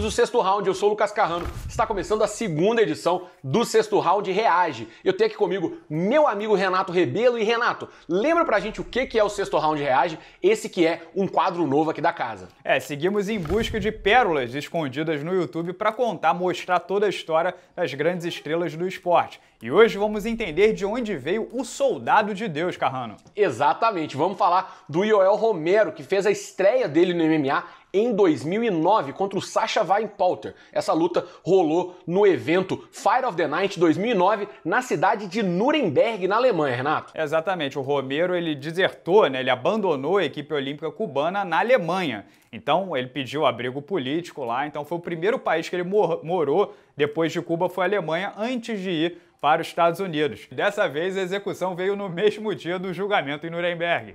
amigos do Sexto Round, eu sou o Lucas Carrano. Está começando a segunda edição do Sexto Round Reage. Eu tenho aqui comigo meu amigo Renato Rebelo. E Renato, lembra pra gente o que é o Sexto Round Reage? Esse que é um quadro novo aqui da casa. É, seguimos em busca de pérolas escondidas no YouTube para contar, mostrar toda a história das grandes estrelas do esporte. E hoje vamos entender de onde veio o Soldado de Deus, Carrano. Exatamente, vamos falar do Ioel Romero, que fez a estreia dele no MMA em 2009 contra o Sasha Weinpalter. Essa luta rolou no evento Fire of the Night 2009 na cidade de Nuremberg, na Alemanha, Renato. Exatamente, o Romero ele desertou, né? ele abandonou a equipe olímpica cubana na Alemanha. Então ele pediu abrigo político lá, então foi o primeiro país que ele mor morou depois de Cuba foi a Alemanha antes de ir para os Estados Unidos. Dessa vez a execução veio no mesmo dia do julgamento em Nuremberg.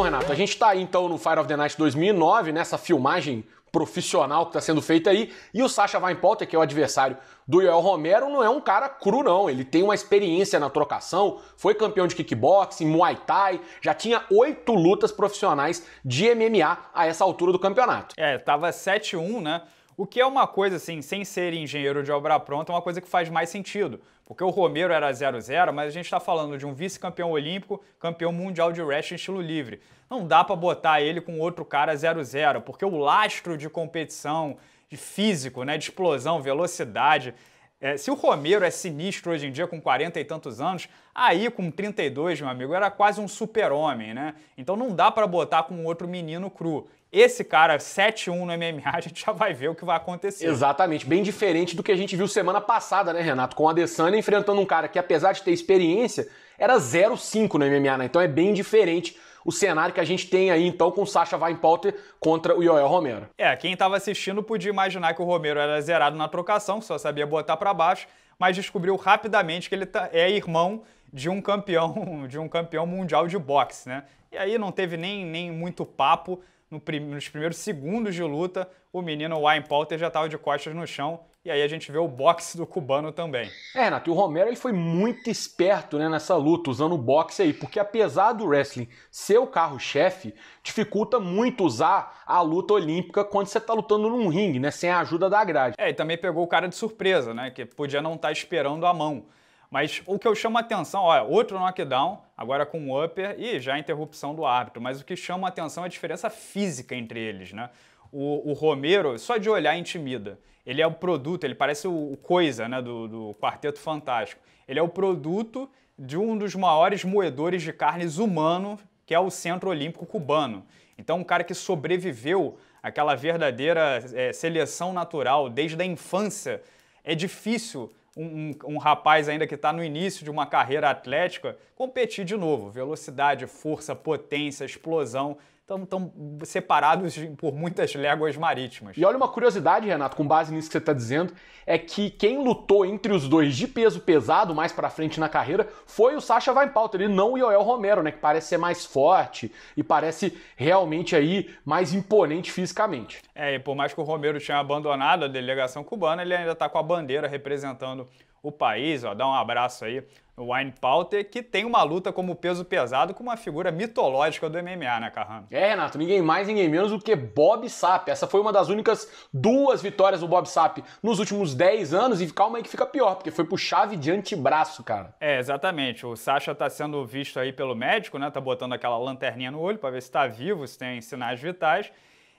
Então, Renato, a gente está aí então no Fire of the Night 2009, nessa filmagem profissional que está sendo feita aí, e o Sasha Weinpolter, que é o adversário do Joel Romero, não é um cara cru não, ele tem uma experiência na trocação, foi campeão de kickboxing, muay thai, já tinha oito lutas profissionais de MMA a essa altura do campeonato. É, tava 7-1, né? O que é uma coisa assim, sem ser engenheiro de obra pronta, é uma coisa que faz mais sentido, porque o Romero era 0-0, mas a gente está falando de um vice-campeão olímpico, campeão mundial de wrestling estilo livre. Não dá para botar ele com outro cara 0-0, porque o lastro de competição, de físico, né, de explosão, velocidade, é, se o Romero é sinistro hoje em dia com 40 e tantos anos, aí com 32, meu amigo, era quase um super-homem, né? Então não dá para botar com outro menino cru. Esse cara 7-1 no MMA, a gente já vai ver o que vai acontecer. Exatamente, bem diferente do que a gente viu semana passada, né, Renato? Com a Adesanya enfrentando um cara que, apesar de ter experiência, era 0-5 no MMA, né? Então é bem diferente o cenário que a gente tem aí então com o Sacha Weinpauter contra o Yoel Romero. É, quem estava assistindo podia imaginar que o Romero era zerado na trocação, só sabia botar para baixo, mas descobriu rapidamente que ele tá, é irmão de um campeão, de um campeão mundial de boxe, né? E aí não teve nem, nem muito papo. No prim nos primeiros segundos de luta, o menino Weinpauter já estava de costas no chão e aí a gente vê o boxe do cubano também. É, Renato, e o Romero ele foi muito esperto né, nessa luta, usando o boxe aí, porque apesar do wrestling ser o carro-chefe, dificulta muito usar a luta olímpica quando você está lutando num ringue, né, sem a ajuda da grade. É, e também pegou o cara de surpresa, né, que podia não estar tá esperando a mão. Mas o que eu chamo a atenção, olha, é outro knockdown, agora com um upper e já a interrupção do árbitro, mas o que chama a atenção é a diferença física entre eles, né? O, o Romero, só de olhar, intimida. Ele é o produto, ele parece o, o coisa né, do, do Quarteto Fantástico. Ele é o produto de um dos maiores moedores de carnes humano, que é o Centro Olímpico Cubano. Então, um cara que sobreviveu àquela verdadeira é, seleção natural desde a infância. É difícil um, um, um, rapaz ainda que está no início de uma carreira atlética competir de novo. Velocidade, força, potência, explosão estão separados por muitas léguas marítimas. E olha uma curiosidade, Renato, com base nisso que você está dizendo, é que quem lutou entre os dois de peso pesado mais para frente na carreira foi o Sacha Weinpauter, e não o Yoel Romero, né, que parece ser mais forte e parece realmente aí mais imponente fisicamente. É, e por mais que o Romero tinha abandonado a delegação cubana, ele ainda está com a bandeira representando o país, ó, dá um abraço aí no Wine Palter, que tem uma luta como peso pesado com uma figura mitológica do MMA, né, Carrano? É, Renato, ninguém mais, ninguém menos do que Bob Sapp. Essa foi uma das únicas duas vitórias do Bob Sapp nos últimos 10 anos, e calma aí que fica pior, porque foi por chave de antebraço, cara. É, exatamente. O Sasha tá sendo visto aí pelo médico, né, tá botando aquela lanterninha no olho para ver se tá vivo, se tem sinais vitais.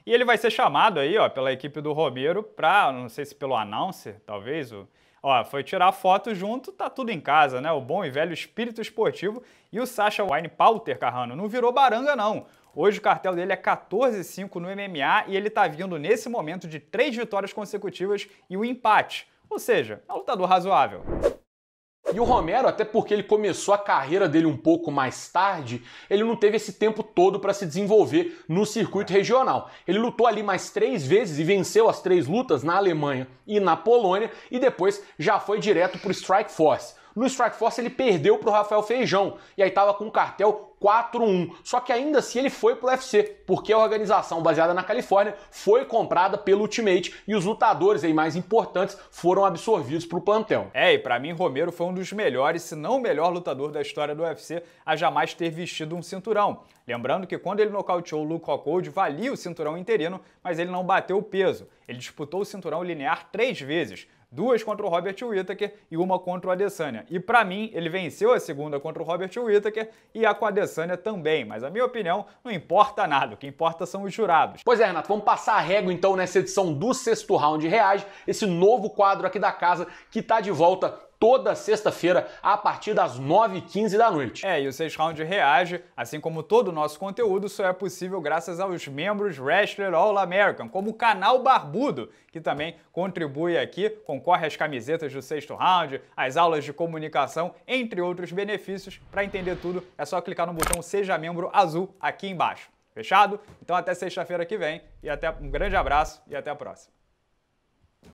E ele vai ser chamado aí, ó, pela equipe do Romero para, não sei se pelo announcer, talvez, o Ó, foi tirar foto junto, tá tudo em casa, né? O bom e velho espírito esportivo e o Sasha Wine Pauter Carrano. Não virou baranga, não. Hoje o cartel dele é 14-5 no MMA e ele tá vindo nesse momento de três vitórias consecutivas e um empate. Ou seja, é um lutador razoável. E o Romero, até porque ele começou a carreira dele um pouco mais tarde, ele não teve esse tempo todo para se desenvolver no circuito regional. Ele lutou ali mais três vezes e venceu as três lutas na Alemanha e na Polônia, e depois já foi direto para o Strike Force. No Strike Force ele perdeu para o Rafael Feijão e aí estava com o cartel 4-1. Só que ainda assim ele foi pro UFC, porque a organização baseada na Califórnia foi comprada pelo Ultimate e os lutadores aí mais importantes foram absorvidos pro plantel. É, e para mim Romero foi um dos melhores, se não o melhor lutador da história do UFC a jamais ter vestido um cinturão. Lembrando que quando ele nocauteou o Luke Rockhold, valia o cinturão interino, mas ele não bateu o peso. Ele disputou o cinturão linear três vezes, duas contra o Robert Whittaker e uma contra o Adesanya. E para mim, ele venceu a segunda contra o Robert Whittaker e a com a Adesanya também, mas a minha opinião não importa nada, o que importa são os jurados. Pois é, Renato, vamos passar a régua então nessa edição do sexto round reage, esse novo quadro aqui da casa que tá de volta toda sexta-feira, a partir das 9h15 da noite. É, e o sexto Round reage, assim como todo o nosso conteúdo, só é possível graças aos membros Wrestler All American, como o canal Barbudo, que também contribui aqui, concorre às camisetas do sexto round, às aulas de comunicação, entre outros benefícios. Para entender tudo, é só clicar no botão Seja Membro azul aqui embaixo. Fechado? Então até sexta-feira que vem e até um grande abraço e até a próxima.